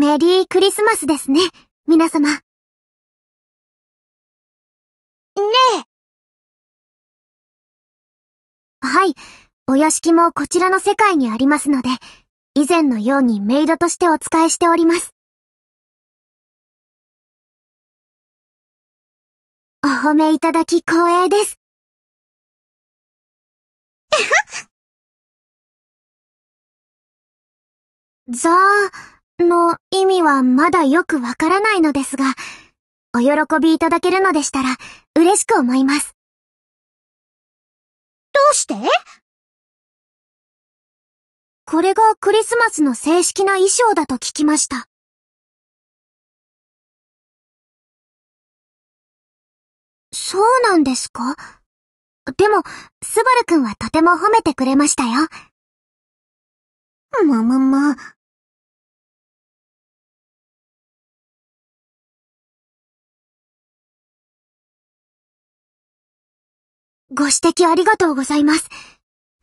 メリークリスマスですね、皆様。ねえはい、お屋敷もこちらの世界にありますので、以前のようにメイドとしてお仕えしております。お褒めいただき光栄です。ざあ、の意味はまだよくわからないのですが、お喜びいただけるのでしたら嬉しく思います。どうしてこれがクリスマスの正式な衣装だと聞きました。そうなんですかでも、スバルくんはとても褒めてくれましたよ。むむむ。ご指摘ありがとうございます。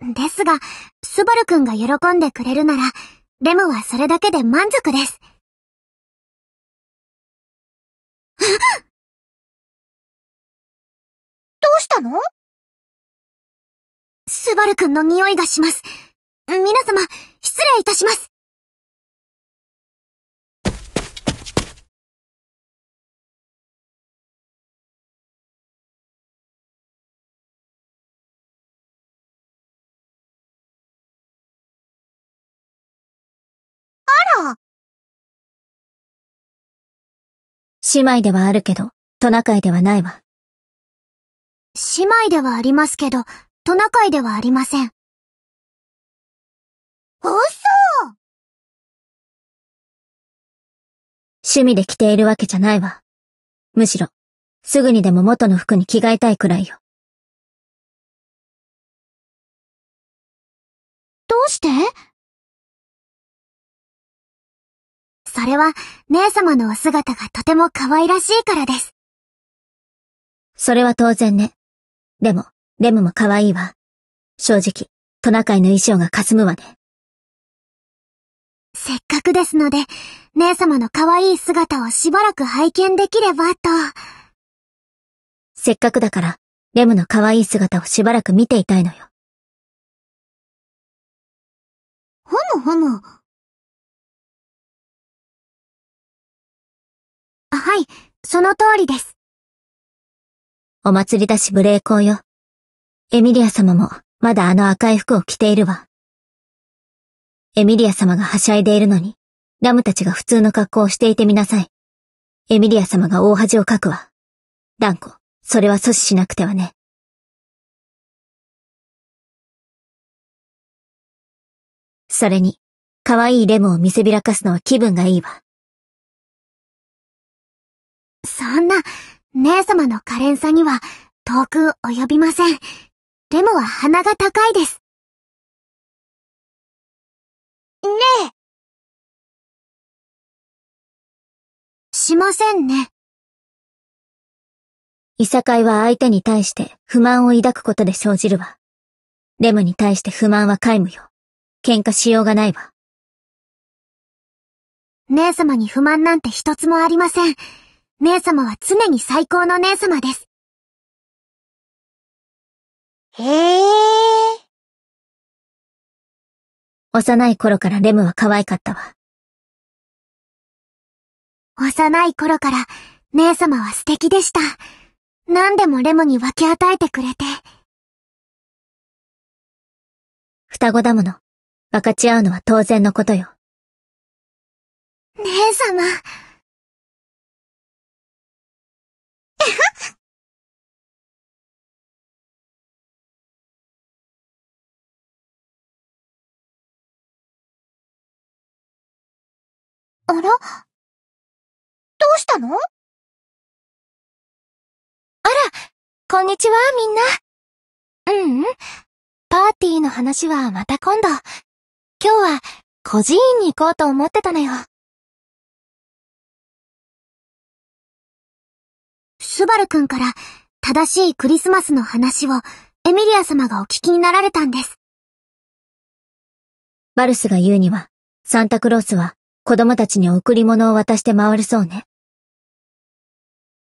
ですが、スバルくんが喜んでくれるなら、レムはそれだけで満足です。どうしたのスバルくんの匂いがします。皆様、失礼いたします。姉妹ではあるけど、トナカイではないわ。姉妹ではありますけど、トナカイではありません。嘘趣味で着ているわけじゃないわ。むしろ、すぐにでも元の服に着替えたいくらいよ。どうしてそれは姉様のお姿がとても可愛らしいからです。それは当然ね。でも、レムも可愛いわ。正直、トナカイの衣装が霞むわね。せっかくですので、姉様の可愛い姿をしばらく拝見できればと。せっかくだから、レムの可愛い姿をしばらく見ていたいのよ。ほむほむ。はい、その通りです。お祭りだし無礼講よ。エミリア様も、まだあの赤い服を着ているわ。エミリア様がはしゃいでいるのに、ラムたちが普通の格好をしていてみなさい。エミリア様が大恥をかくわ。断固、それは阻止しなくてはね。それに、可愛いレムを見せびらかすのは気分がいいわ。そんな、姉様の可憐さには遠く及びません。レモは鼻が高いです。ねえ。しませんね。いさかいは相手に対して不満を抱くことで生じるわ。レムに対して不満は皆無よ。喧嘩しようがないわ。姉様に不満なんて一つもありません。姉様は常に最高の姉様です。へえ。幼い頃からレムは可愛かったわ。幼い頃から姉様は素敵でした。何でもレムに分け与えてくれて。双子だもの、分かち合うのは当然のことよ。姉様。あらどうしたのあら、こんにちは、みんな。うん、うん。パーティーの話はまた今度。今日は、孤児院に行こうと思ってたのよ。スバルくんから正しいクリスマスの話をエミリア様がお聞きになられたんです。バルスが言うには、サンタクロースは子供たちに贈り物を渡して回るそうね。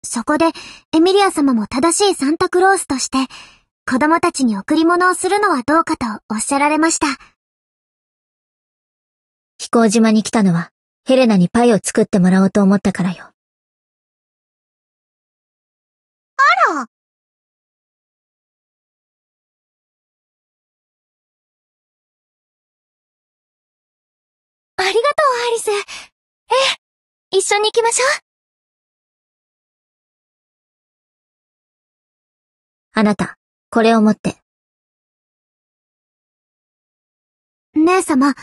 そこで、エミリア様も正しいサンタクロースとして、子供たちに贈り物をするのはどうかとおっしゃられました。飛行島に来たのは、ヘレナにパイを作ってもらおうと思ったからよ。ありがとう、アリス。ええ、一緒に行きましょう。あなた、これを持って。姉様、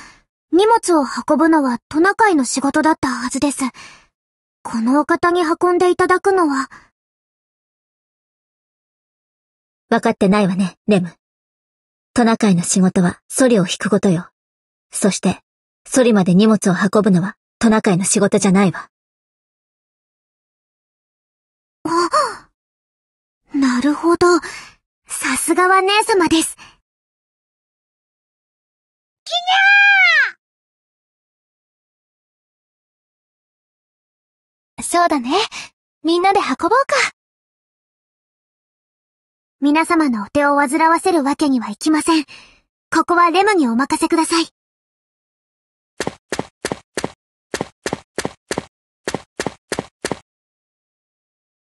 荷物を運ぶのはトナカイの仕事だったはずです。このお方に運んでいただくのは。わかってないわね、レム。トナカイの仕事はソリを引くことよ。そして、ソリまで荷物を運ぶのはトナカイの仕事じゃないわ。あ、なるほど。さすがは姉様です。きにゃーそうだね。みんなで運ぼうか。皆様のお手を煩わせるわけにはいきません。ここはレムにお任せください。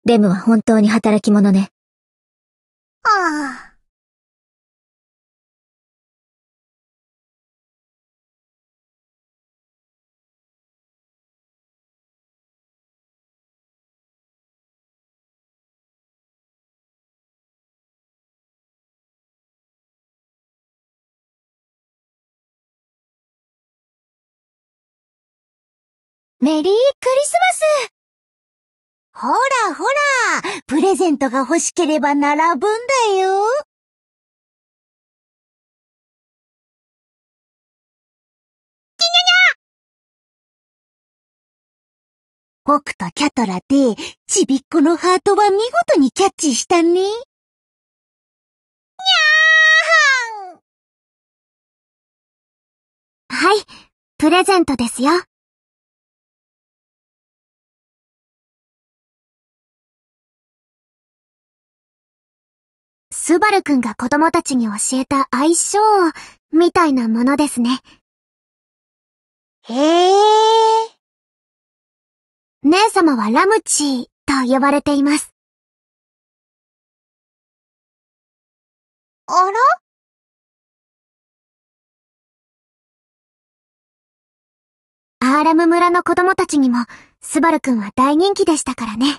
レムは本当に働き者ね。ああ。メリークリスマスほらほら、プレゼントが欲しければ並ぶんだよ。僕とキャトラで、ちびっこのハートは見事にキャッチしたね。にゃーはい、プレゼントですよ。スバルくんが子供たちに教えた相性、みたいなものですね。へえ。姉様はラムチーと呼ばれています。あらアーラム村の子供たちにも、スバルくんは大人気でしたからね。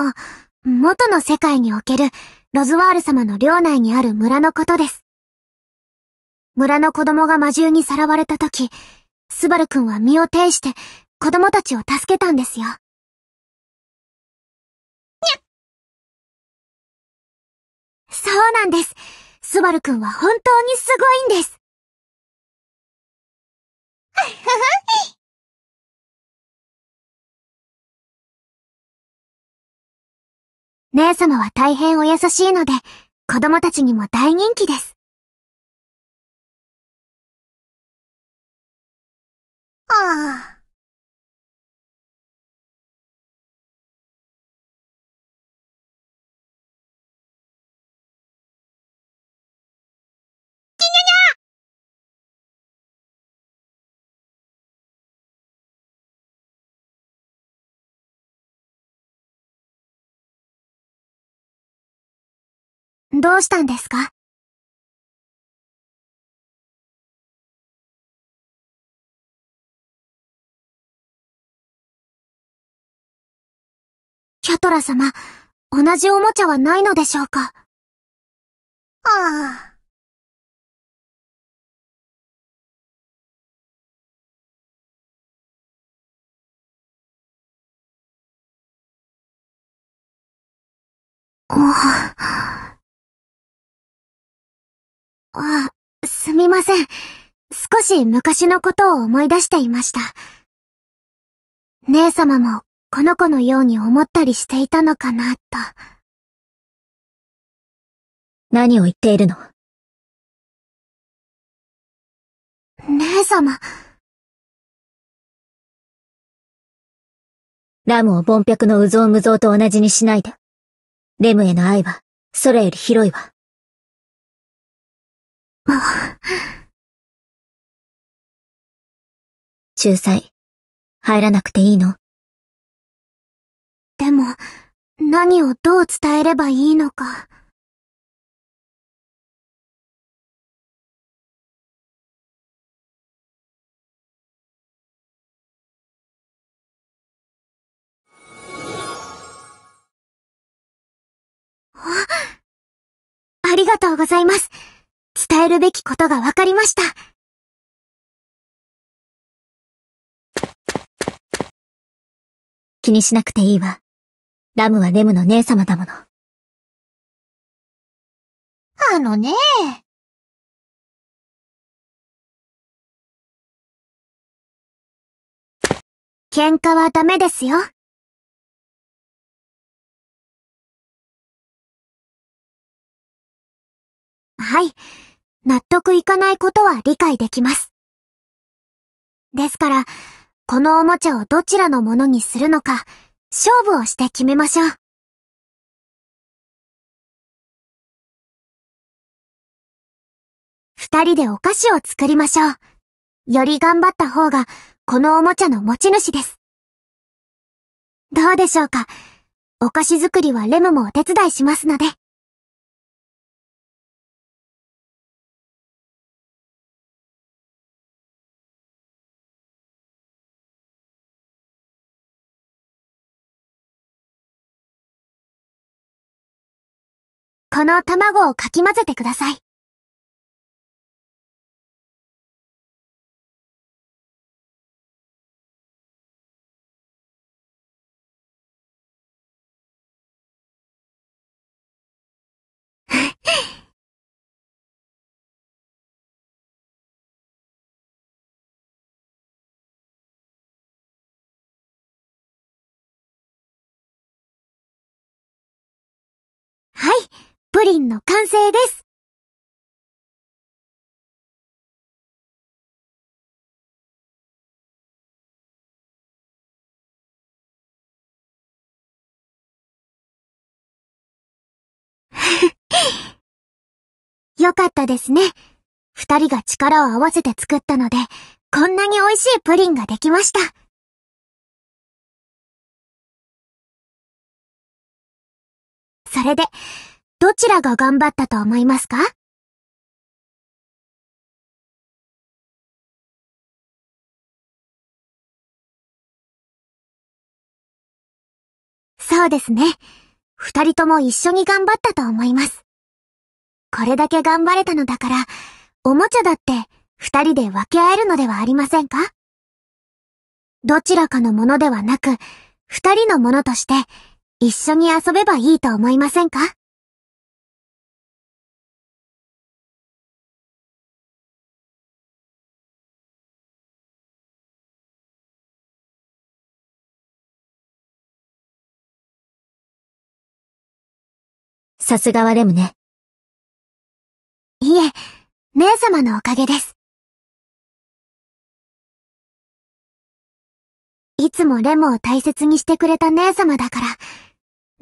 あ、元の世界におけるロズワール様の領内にある村のことです。村の子供が魔獣にさらわれた時、スバル君は身を挺して子供たちを助けたんですよ。にゃそうなんです。スバル君は本当にすごいんです。ふふ姉様は大変お優しいので、子供たちにも大人気です。ああ。どうしたんですかキャトラ様、同じおもちゃはないのでしょうかああ。Oh. あすみません。少し昔のことを思い出していました。姉様もこの子のように思ったりしていたのかな、と。何を言っているの姉様。ラムを凡百のうぞうむぞうと同じにしないで。レムへの愛は、それより広いわ。仲裁、入らなくていいのでも、何をどう伝えればいいのか。あ、ありがとうございます。伝えるべきことが分かりました。気にしなくていいわ。ラムはレムの姉様だもの。あのね喧嘩はダメですよ。はい。納得いかないことは理解できます。ですから、このおもちゃをどちらのものにするのか、勝負をして決めましょう。二人でお菓子を作りましょう。より頑張った方が、このおもちゃの持ち主です。どうでしょうかお菓子作りはレムもお手伝いしますので。この卵をかき混ぜてください。プリンの完成です。よかったですね。二人が力を合わせて作ったので、こんなに美味しいプリンができました。それで、どちらが頑張ったと思いますかそうですね。二人とも一緒に頑張ったと思います。これだけ頑張れたのだから、おもちゃだって二人で分け合えるのではありませんかどちらかのものではなく、二人のものとして一緒に遊べばいいと思いませんかさすがはレムね。いえ、姉様のおかげです。いつもレムを大切にしてくれた姉様だから、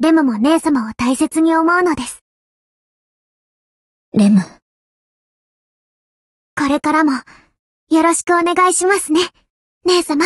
レムも姉様を大切に思うのです。レム。これからも、よろしくお願いしますね、姉様。